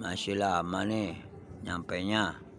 masih lama nih nyampenya